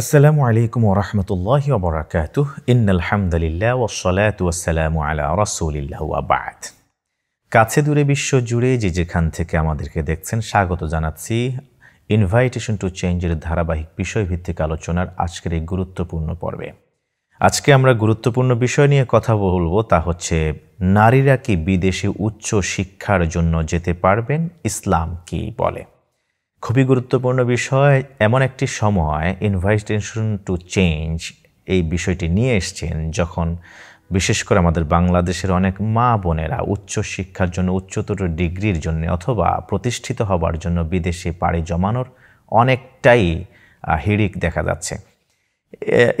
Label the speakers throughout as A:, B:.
A: আসসালামু আলাইকুম ওরহমতুল্লাহ ওবরাকাত ইন আলহামদুলিল্লাহ ওসলাত ওসালামু আলা রসুলিল্লাহ আবাদ কাছে দূরে বিশ্ব জুড়ে যে যেখান থেকে আমাদেরকে দেখছেন স্বাগত জানাচ্ছি ইনভাইটেশন টু চেঞ্জের ধারাবাহিক বিষয়ভিত্তিক আলোচনার আজকের এই গুরুত্বপূর্ণ পর্বে আজকে আমরা গুরুত্বপূর্ণ বিষয় নিয়ে কথা বলবো তা হচ্ছে নারীরা কি বিদেশে উচ্চ শিক্ষার জন্য যেতে পারবেন ইসলাম কি বলে খুবই গুরুত্বপূর্ণ বিষয় এমন একটি সময় ইনভাইটেশন টু চেঞ্জ এই বিষয়টি নিয়ে এসছেন যখন বিশেষ করে আমাদের বাংলাদেশের অনেক মা বোনেরা উচ্চ শিক্ষার জন্য উচ্চতর ডিগ্রির জন্য অথবা প্রতিষ্ঠিত হবার জন্য বিদেশে পাড়ি জমানোর অনেকটাই হিড়িক দেখা যাচ্ছে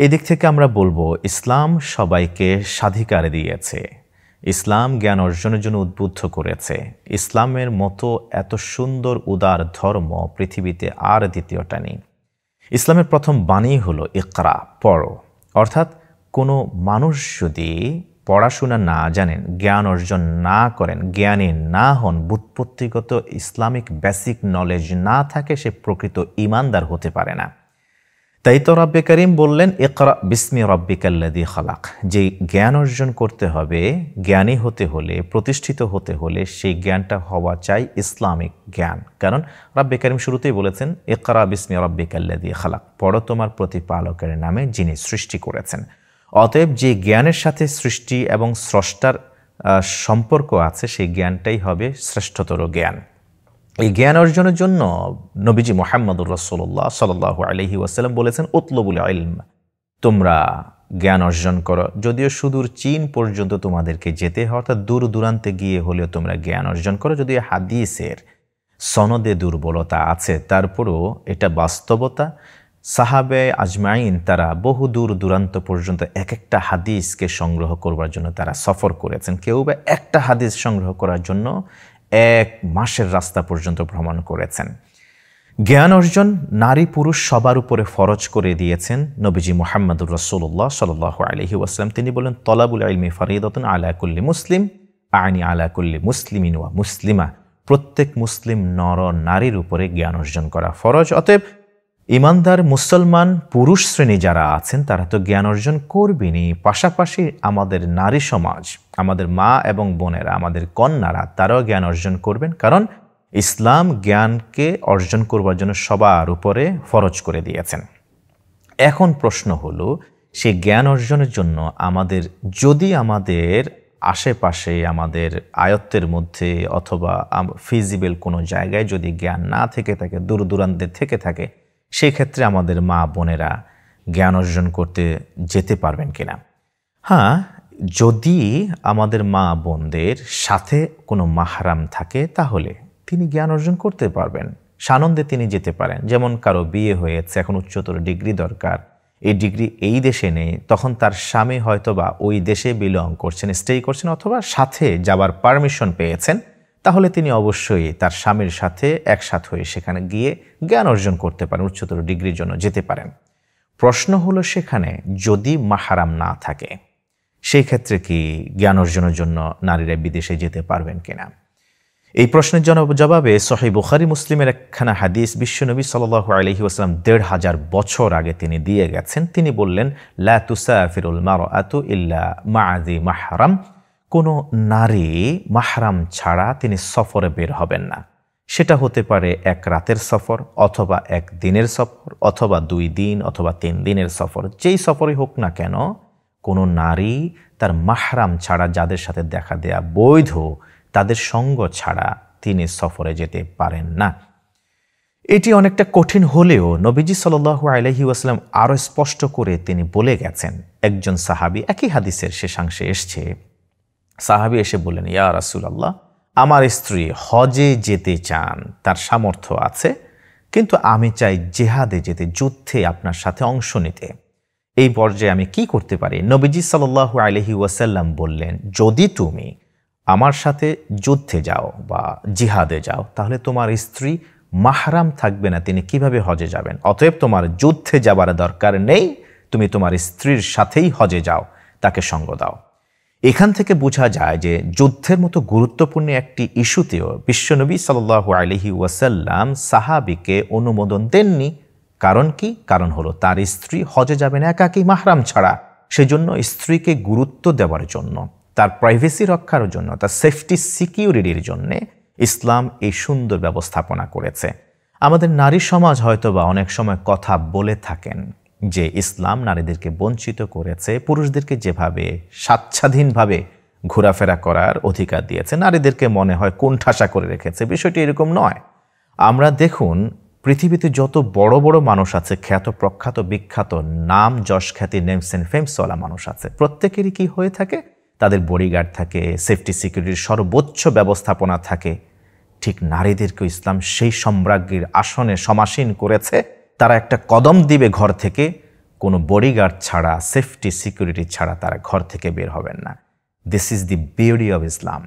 A: এদিক থেকে আমরা বলবো ইসলাম সবাইকে স্বাধিকার দিয়েছে ইসলাম জ্ঞান অর্জনের জন্য উদ্বুদ্ধ করেছে ইসলামের মতো এত সুন্দর উদার ধর্ম পৃথিবীতে আর দ্বিতীয়টা নেই ইসলামের প্রথম বাণী হলো ইকরা পড়ো অর্থাৎ কোনো মানুষ যদি পড়াশোনা না জানেন জ্ঞান অর্জন না করেন জ্ঞানী না হন বুৎপত্তিগত ইসলামিক বেসিক নলেজ না থাকে সে প্রকৃত ইমানদার হতে পারে না তাই তো রব্বে করিম বললেন একরা বিসমি কাল্লাদি খালাক যে জ্ঞান অর্জন করতে হবে জ্ঞানী হতে হলে প্রতিষ্ঠিত হতে হলে সেই জ্ঞানটা হওয়া চাই ইসলামিক জ্ঞান কারণ রব্বে করিম শুরুতেই বলেছেন একরা বিসমি কাল্লাদি খালাক পড় তোমার প্রতিপালকের নামে যিনি সৃষ্টি করেছেন অতএব যে জ্ঞানের সাথে সৃষ্টি এবং স্রষ্টার সম্পর্ক আছে সেই জ্ঞানটাই হবে শ্রেষ্ঠতর জ্ঞান এই জ্ঞান অর্জনের জন্য নবীজি মোহাম্মদুর রসোল্লাহ সাল্লাহ আলহি ওয়াসাল্লাম বলেছেন উতলবুল আলম তোমরা জ্ঞান অর্জন করো যদিও সুদূর চীন পর্যন্ত তোমাদেরকে যেতে হয় অর্থাৎ দূর দূরান্তে গিয়ে হলেও তোমরা জ্ঞান অর্জন করো যদিও হাদিসের সনদে দুর্বলতা আছে তারপরেও এটা বাস্তবতা সাহাবে আজমাইন তারা বহু দূর দূরান্ত পর্যন্ত এক একটা হাদিসকে সংগ্রহ করবার জন্য তারা সফর করেছেন কেউ বা একটা হাদিস সংগ্রহ করার জন্য এক মাসের রাস্তা পর্যন্ত ভ্রমণ করেছেন জ্ঞান অর্জন নারী পুরুষ সবার উপরে ফরজ করে দিয়েছেন নবীজি মোহাম্মদুর রসুল্লাহ সাল আলহি ওয়াসলাম তিনি বলেন তলাবুল আলমি ফারিদতন আলাকুল্লি মুসলিম আইনি আলাকুল্লি মুসলিমিন ওয়া মুসলিমা প্রত্যেক মুসলিম নর নারীর উপরে জ্ঞান অর্জন করা ফরজ অতএব ইমানদার মুসলমান পুরুষ শ্রেণী যারা আছেন তারা তো জ্ঞান অর্জন করবেনই পাশাপাশি আমাদের নারী সমাজ আমাদের মা এবং বোনেরা আমাদের কন্যারা তারাও জ্ঞান অর্জন করবেন কারণ ইসলাম জ্ঞানকে অর্জন করবার জন্য সবার উপরে ফরজ করে দিয়েছেন এখন প্রশ্ন হলো সেই জ্ঞান অর্জনের জন্য আমাদের যদি আমাদের আশেপাশে আমাদের আয়ত্তের মধ্যে অথবা ফিজিবেল কোনো জায়গায় যদি জ্ঞান না থেকে থাকে দূর দূরান্তে থেকে থাকে সেই ক্ষেত্রে আমাদের মা বোনেরা জ্ঞান অর্জন করতে যেতে পারবেন কিনা হ্যাঁ যদি আমাদের মা বোনদের সাথে কোনো মাহারাম থাকে তাহলে তিনি জ্ঞান অর্জন করতে পারবেন সানন্দে তিনি যেতে পারেন যেমন কারো বিয়ে হয়েছে এখন উচ্চতর ডিগ্রি দরকার এই ডিগ্রি এই দেশে নেই তখন তার স্বামী হয়তোবা ওই দেশে বিলং করছেন স্টে করছেন অথবা সাথে যাবার পারমিশন পেয়েছেন তাহলে তিনি অবশ্যই তার স্বামীর সাথে একসাথ হয়ে সেখানে গিয়ে জ্ঞান অর্জন করতে পারেন উচ্চতর ডিগ্রির জন্য যেতে পারেন প্রশ্ন হলো সেখানে যদি মাহারাম না থাকে সেই ক্ষেত্রে কি জ্ঞান অর্জনের জন্য নারীরা বিদেশে যেতে পারবেন কিনা এই প্রশ্নের জবাবে সহি বুখারি মুসলিমের একখানা হাদিস বিশ্বনবী সাল আলহি আসলাম দেড় হাজার বছর আগে তিনি দিয়ে গেছেন তিনি বললেন লা তুসা ফিরুল মারো আতু ইল্লা মা আদি মাহারাম কোনো নারী মাহরাম ছাড়া তিনি সফরে বের হবেন না সেটা হতে পারে এক রাতের সফর অথবা এক দিনের সফর অথবা দুই দিন অথবা তিন দিনের সফর যেই সফরে হোক না কেন কোনো নারী তার মাহরাম ছাড়া যাদের সাথে দেখা দেয়া বৈধ তাদের সঙ্গ ছাড়া তিনি সফরে যেতে পারেন না এটি অনেকটা কঠিন হলেও নবীজি সাল্লু আলহি ওয়াসালাম আরও স্পষ্ট করে তিনি বলে গেছেন একজন সাহাবি একই হাদিসের শেষাংশে এসছে সাহাবি এসে বললেন ইয়া রাসুল আল্লাহ আমার স্ত্রী হজে যেতে চান তার সামর্থ্য আছে কিন্তু আমি চাই জেহাদে যেতে যুদ্ধে আপনার সাথে অংশ নিতে এই পর্যায়ে আমি কি করতে পারি নবীজি সাল্লাহ আলহি ওয়াসাল্লাম বললেন যদি তুমি আমার সাথে যুদ্ধে যাও বা জিহাদে যাও তাহলে তোমার স্ত্রী মাহরাম থাকবে না তিনি কিভাবে হজে যাবেন অতএব তোমার যুদ্ধে যাবার দরকার নেই তুমি তোমার স্ত্রীর সাথেই হজে যাও তাকে সঙ্গ দাও এখান থেকে বোঝা যায় যে যুদ্ধের মতো গুরুত্বপূর্ণ একটি ইস্যুতেও বিশ্বনবী সাল আলহি ওয়াসাল্লাম সাহাবিকে অনুমোদন দেননি কারণ কি কারণ হলো তার স্ত্রী হজে যাবেন একাকি মাহরাম ছাড়া সেজন্য স্ত্রীকে গুরুত্ব দেওয়ার জন্য তার প্রাইভেসি রক্ষার জন্য তার সেফটি সিকিউরিটির জন্য ইসলাম এই সুন্দর ব্যবস্থাপনা করেছে আমাদের নারী সমাজ হয়তো বা অনেক সময় কথা বলে থাকেন যে ইসলাম নারীদেরকে বঞ্চিত করেছে পুরুষদেরকে যেভাবে স্বাচ্ছাধীনভাবে ঘোরাফেরা করার অধিকার দিয়েছে নারীদেরকে মনে হয় কোণঠাসা করে রেখেছে বিষয়টি এরকম নয় আমরা দেখুন পৃথিবীতে যত বড় বড় মানুষ আছে খ্যাত প্রখ্যাত বিখ্যাত নাম যশ খ্যাতি নেমস অ্যান্ড ফেমসওয়ালা মানুষ আছে প্রত্যেকেরই কি হয়ে থাকে তাদের বডিগার্ড থাকে সেফটি সিকিউরিটির সর্বোচ্চ ব্যবস্থাপনা থাকে ঠিক নারীদেরকে ইসলাম সেই সম্রাজ্ঞীর আসনে সমাসীন করেছে তারা একটা কদম দিবে ঘর থেকে কোনো বডিগার্ড ছাড়া সেফটি সিকিউরিটি ছাড়া তারা ঘর থেকে বের হবেন না this is the beauty of Islam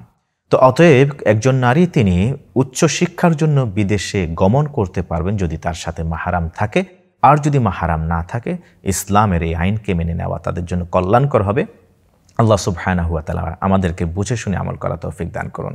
A: তো অতএব একজন নারী তিনি উচ্চ শিক্ষার জন্য বিদেশে গমন করতে পারবেন যদি তার সাথে মাহারাম থাকে আর যদি মাহারাম না থাকে ইসলামের এই আইনকে মেনে নেওয়া তাদের জন্য কল্যাণকর হবে আল্লাহ সুবহায়না হুয়া তালা আমাদেরকে বুঝে শুনে আমল করা তৌফিক দান করুন